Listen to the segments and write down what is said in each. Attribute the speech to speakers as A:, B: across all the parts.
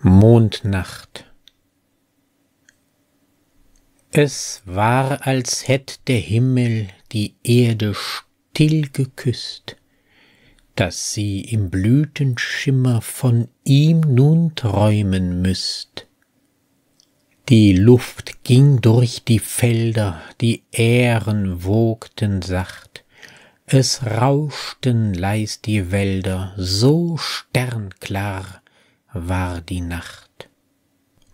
A: Mondnacht. Es war, als hätt der Himmel die Erde still geküßt, daß sie im Blütenschimmer von ihm nun träumen müßt. Die Luft ging durch die Felder, die Ähren wogten sacht, es rauschten leis die Wälder so sternklar, war die Nacht.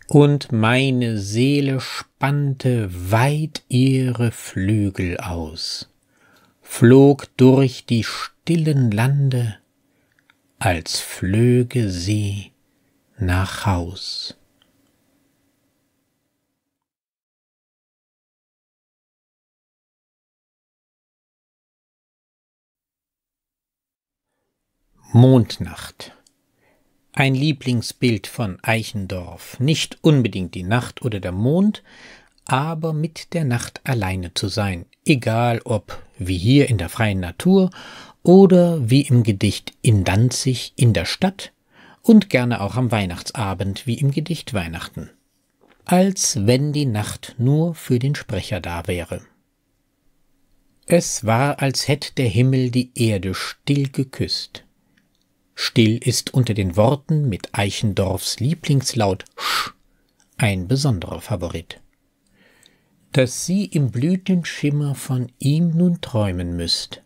A: Und meine Seele spannte weit ihre Flügel aus, flog durch die stillen Lande, als flöge sie nach Haus. Mondnacht ein Lieblingsbild von Eichendorff, nicht unbedingt die Nacht oder der Mond, aber mit der Nacht alleine zu sein, egal ob wie hier in der freien Natur oder wie im Gedicht in Danzig in der Stadt und gerne auch am Weihnachtsabend wie im Gedicht Weihnachten. Als wenn die Nacht nur für den Sprecher da wäre. Es war, als hätt der Himmel die Erde still geküsst. Still ist unter den Worten mit Eichendorfs Lieblingslaut Sch ein besonderer Favorit. Dass sie im Blütenschimmer von ihm nun träumen müsst.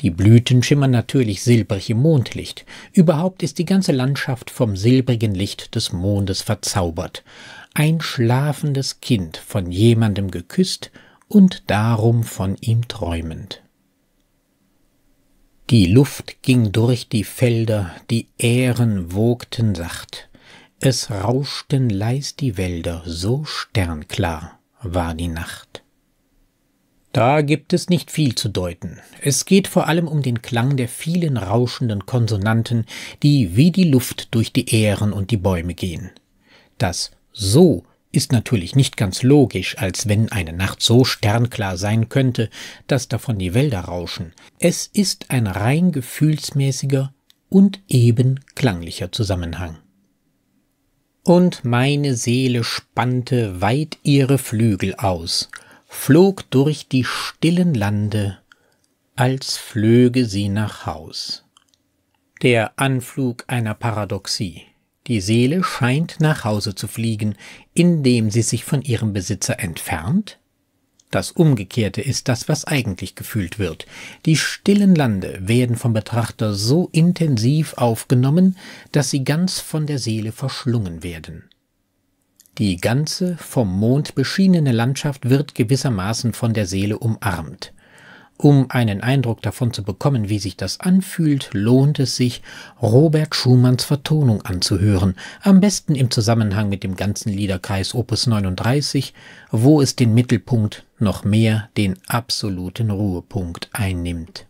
A: Die Blüten schimmern natürlich silbrig im Mondlicht. Überhaupt ist die ganze Landschaft vom silbrigen Licht des Mondes verzaubert. Ein schlafendes Kind von jemandem geküsst und darum von ihm träumend. Die Luft ging durch die Felder, die Ähren wogten sacht, es rauschten leis die Wälder, so sternklar war die Nacht. Da gibt es nicht viel zu deuten. Es geht vor allem um den Klang der vielen rauschenden Konsonanten, die wie die Luft durch die Ähren und die Bäume gehen. Das So ist natürlich nicht ganz logisch, als wenn eine Nacht so sternklar sein könnte, dass davon die Wälder rauschen. Es ist ein rein gefühlsmäßiger und eben klanglicher Zusammenhang. Und meine Seele spannte weit ihre Flügel aus, flog durch die stillen Lande, als flöge sie nach Haus. Der Anflug einer Paradoxie. Die Seele scheint nach Hause zu fliegen, indem sie sich von ihrem Besitzer entfernt? Das Umgekehrte ist das, was eigentlich gefühlt wird. Die stillen Lande werden vom Betrachter so intensiv aufgenommen, dass sie ganz von der Seele verschlungen werden. Die ganze vom Mond beschienene Landschaft wird gewissermaßen von der Seele umarmt. Um einen Eindruck davon zu bekommen, wie sich das anfühlt, lohnt es sich, Robert Schumanns Vertonung anzuhören, am besten im Zusammenhang mit dem ganzen Liederkreis Opus 39, wo es den Mittelpunkt, noch mehr den absoluten Ruhepunkt einnimmt.